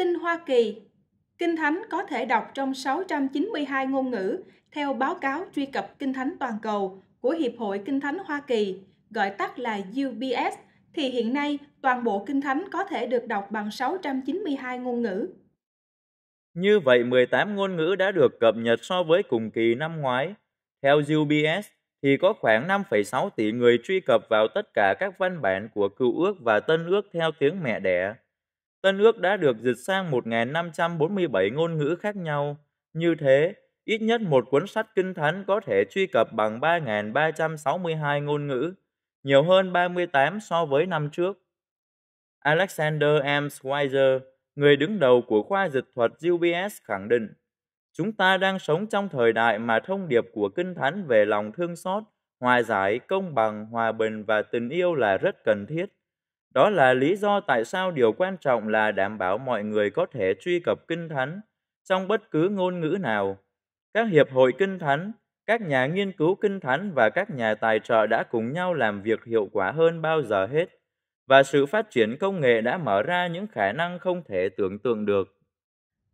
Tin Hoa Kỳ Kinh Thánh có thể đọc trong 692 ngôn ngữ theo báo cáo truy cập Kinh Thánh toàn cầu của Hiệp hội Kinh Thánh Hoa Kỳ, gọi tắt là UBS, thì hiện nay toàn bộ Kinh Thánh có thể được đọc bằng 692 ngôn ngữ. Như vậy, 18 ngôn ngữ đã được cập nhật so với cùng kỳ năm ngoái. Theo UBS, thì có khoảng 5,6 tỷ người truy cập vào tất cả các văn bản của Cựu ước và Tân ước theo tiếng mẹ đẻ. Tân ước đã được dịch sang 1547 ngôn ngữ khác nhau. Như thế, ít nhất một cuốn sách kinh thánh có thể truy cập bằng 3.362 ngôn ngữ, nhiều hơn 38 so với năm trước. Alexander M. Schweizer, người đứng đầu của khoa dịch thuật UBS khẳng định, chúng ta đang sống trong thời đại mà thông điệp của kinh thánh về lòng thương xót, hòa giải, công bằng, hòa bình và tình yêu là rất cần thiết. Đó là lý do tại sao điều quan trọng là đảm bảo mọi người có thể truy cập kinh thánh trong bất cứ ngôn ngữ nào. Các hiệp hội kinh thánh, các nhà nghiên cứu kinh thánh và các nhà tài trợ đã cùng nhau làm việc hiệu quả hơn bao giờ hết và sự phát triển công nghệ đã mở ra những khả năng không thể tưởng tượng được.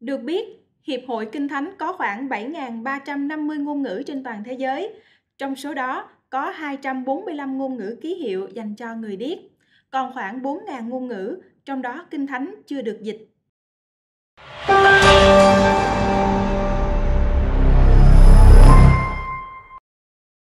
Được biết, Hiệp hội Kinh Thánh có khoảng 7.350 ngôn ngữ trên toàn thế giới, trong số đó có 245 ngôn ngữ ký hiệu dành cho người điếc còn khoảng 4.000 ngôn ngữ, trong đó Kinh Thánh chưa được dịch